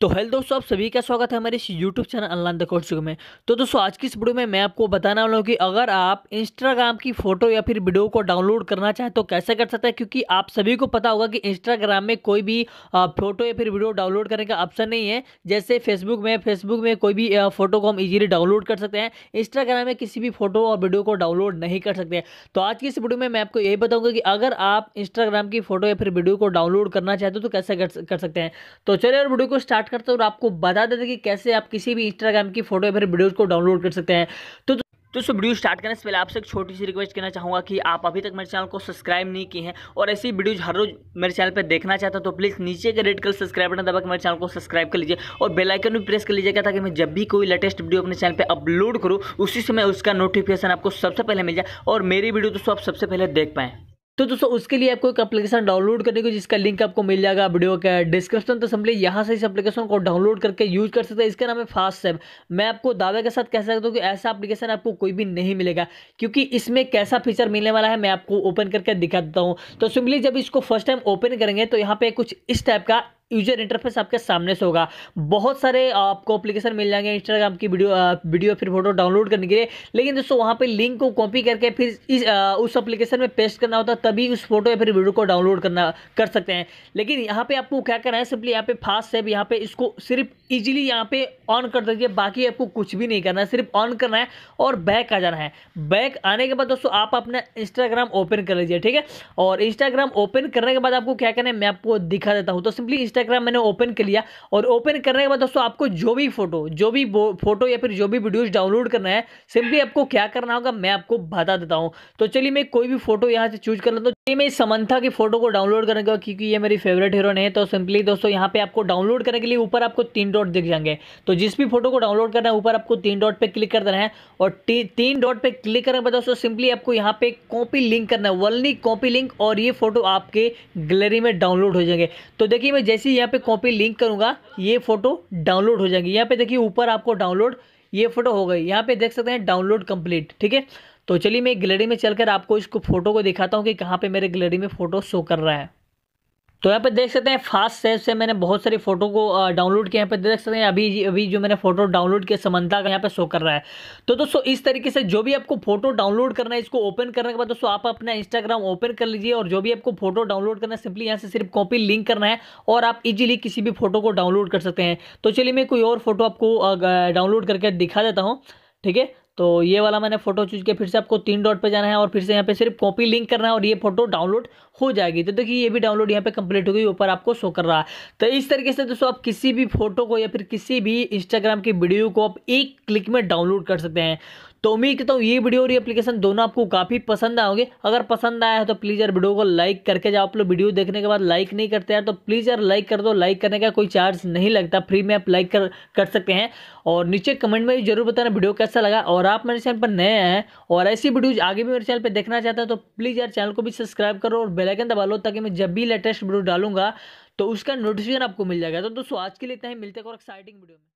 तो हेलो दोस्तों आप सभी का स्वागत है हमारे इस YouTube channel online the course में तो दोस्तों आज की इस वीडियो में मैं आपको बताने वाला हूँ कि अगर आप इंस्टाग्राम की फोटो या फिर वीडियो को डाउनलोड करना चाहें तो कैसे कर सकते हैं क्योंकि आप सभी को पता होगा कि इंस्टाग्राम में कोई भी फोटो या फिर वीडियो डाउनलोड करने का ऑप्शन नहीं है जैसे फेसबुक में फेसबुक में कोई भी फोटो को हम ईजिली डाउनलोड कर सकते हैं इंस्टाग्राम में किसी भी फोटो और वीडियो को डाउनलोड नहीं कर सकते तो आज की इस वीडियो में मैं आपको यही बताऊँगा कि अगर आप इंस्टाग्राम की फोटो या फिर वीडियो को डाउनलोड करना चाहते हो तो कैसे कर सकते हैं तो चलिए वीडियो को स्टार्ट करते हूँ और आपको बता देते कि कैसे आप किसी भी इंस्टाग्राम की फोटो या फिर वीडियोज़ को डाउनलोड कर सकते हैं तो तो सो वीडियो स्टार्ट करने से पहले आपसे एक छोटी सी रिक्वेस्ट करना चाहूँगा कि आप अभी तक मेरे चैनल को सब्सक्राइब नहीं किए हैं और ऐसी वीडियोज हर रोज मेरे चैनल पर देखना चाहता हूँ तो प्लीज़ नीचे के रेड कलर सब्सक्राइब बटन दबाकर मेरे चैनल को सब्सक्राइब कर लीजिए और बेलाइकन भी प्रेस कर लीजिएगा ताकि मैं जब भी कोई लेटेस्ट वीडियो अपने चैनल पर अपलोड करूँ उसी समय उसका नोटिफिकेशन आपको सबसे पहले मिल जाए और मेरी वीडियो दोस्तों आप सबसे पहले देख पाएँ तो दोस्तों उसके लिए आपको एक एप्लीकेशन डाउनलोड करने को जिसका लिंक आपको मिल जाएगा वीडियो का डिस्क्रिप्शन तो सिंपली यहाँ से इस एप्लीकेशन को डाउनलोड करके यूज कर सकते हैं इसका नाम है फास्ट सेव मैं आपको दावे के साथ कह सकता हूँ कि ऐसा एप्लीकेशन आपको कोई भी नहीं मिलेगा क्योंकि इसमें कैसा फीचर मिलने वाला है मैं आपको ओपन करके दिखा देता हूँ तो सिंपली जब इसको फर्स्ट टाइम ओपन करेंगे तो यहाँ पे कुछ इस टाइप का यूजर इंटरफेस आपके सामने से होगा बहुत सारे आपको अपलीकेशन मिल जाएंगे इंस्टाग्राम की वीडियो वीडियो फिर फोटो डाउनलोड करने के लिए लेकिन दोस्तों वहाँ पे लिंक को कॉपी करके फिर इस आ, उस अपलीकेशन में पेस्ट करना होता है तभी उस फोटो या फिर वीडियो को डाउनलोड करना कर सकते हैं लेकिन यहाँ पर आपको क्या करना है सिंपली यहाँ पे फास्ट सेप यहाँ पे इसको सिर्फ ईजिली यहाँ पे ऑन कर दीजिए बाकी आपको कुछ भी नहीं करना है सिर्फ ऑन करना है और बैक आ जाना है बैक आने के बाद दोस्तों आप अपना इंस्टाग्राम ओपन कर लीजिए ठीक है और इंस्टाग्राम ओपन करने के बाद आपको क्या करना है मैं आपको दिखा देता हूँ तो सिंपली इंस्टाग्राम मैंने ओपन कर लिया और ओपन करने के बाद दोस्तों आपको जो भी फोटो जो भी फोटो या फिर जो भी वीडियोज डाउनलोड करना है सिंपली आपको क्या करना होगा मैं आपको बता देता हूँ तो चलिए मैं कोई भी फोटो यहाँ से चूज कर लेता हूँ ये मैं समंथा की फोटो को डाउनलोड करने का क्योंकि ये मेरी फेवरेट हीरोइन है तो सिंपली दोस्तों यहाँ पे आपको डाउनलोड करने के लिए ऊपर आपको तीन डॉट दिख जाएंगे तो जिस भी फोटो को डाउनलोड करना है ऊपर आपको तीन डॉट पे क्लिक कर देना है और तीन डॉट पे क्लिक करने के बाद दोस्तों सिंपली आपको यहाँ पे कॉपी लिंक करना है वनली कॉपी लिंक और ये फोटो आपके गैलरी में डाउनलोड हो जाएंगे तो देखिए मैं जैसे ही यहाँ पे कॉपी लिंक करूंगा ये फोटो डाउनलोड हो जाएंगे यहाँ पे देखिए ऊपर आपको डाउनलोड ये फोटो हो गई यहाँ पे देख सकते हैं डाउनलोड कंप्लीट ठीक है तो चलिए मैं गैलरी में चलकर आपको इसको फ़ोटो को दिखाता हूँ कि कहाँ पे मेरे गैलरी में फ़ोटो शो कर रहा है तो यहाँ पे देख सकते हैं फास्ट सेव से मैंने बहुत सारी फोटो को डाउनलोड किया यहाँ पे देख सकते हैं अभी अभी जो मैंने फोटो डाउनलोड किया समानता का यहाँ पे शो कर रहा है तो दोस्तों इस तरीके से जो भी आपको फोटो डाउनलोड करना है इसको ओपन करने के बाद दोस्तों आप अपना इंस्टाग्राम ओपन कर लीजिए और जो भी आपको फोटो डाउनलोड करना है सिंपली यहाँ से सिर्फ कॉपी लिंक करना है और आप इजिली किसी भी फोटो को डाउनलोड कर सकते हैं तो चलिए मैं कोई और फोटो आपको डाउनलोड करके दिखा देता हूँ ठीक है तो ये वाला मैंने फोटो चूज किया फिर से आपको तीन डॉट पे जाना है और फिर से यहाँ पे सिर्फ कॉपी लिंक करना है और ये फोटो डाउनलोड हो जाएगी तो देखिए ये भी डाउनलोड यहाँ पे कंप्लीट हो गई ऊपर आपको शो कर रहा है तो इस तरीके से दोस्तों आप किसी भी फोटो को या फिर किसी भी इंस्टाग्राम की वीडियो को आप एक क्लिक में डाउनलोड कर सकते हैं तो उम्मीद करता हूँ ये वीडियो और ये एप्लीकेशन दोनों आपको काफ़ी पसंद आएंगे अगर पसंद आया है तो प्लीज़ यार वीडियो को लाइक करके जाओ आप लोग वीडियो देखने के बाद लाइक नहीं करते यार तो प्लीज़ यार लाइक कर दो लाइक करने का कोई चार्ज नहीं लगता फ्री में आप लाइक कर कर सकते हैं और नीचे कमेंट में भी जरूर बताना वीडियो कैसा लगा और आप मेरे चैनल पर नए हैं और ऐसी वीडियोज आगे भी मेरे चैनल पर देखना चाहते हैं तो प्लीज़ यार चैनल को भी सब्सक्राइब करो और बेलाइकन दबा लो ताकि मैं जब भी लेटेस्ट वीडियो डालूंगा तो उसका नोटिफिकेशन आपको मिल जाएगा तो दोस्तों आज के लिए इतना ही मिलते और एक्साइटिंग वीडियो में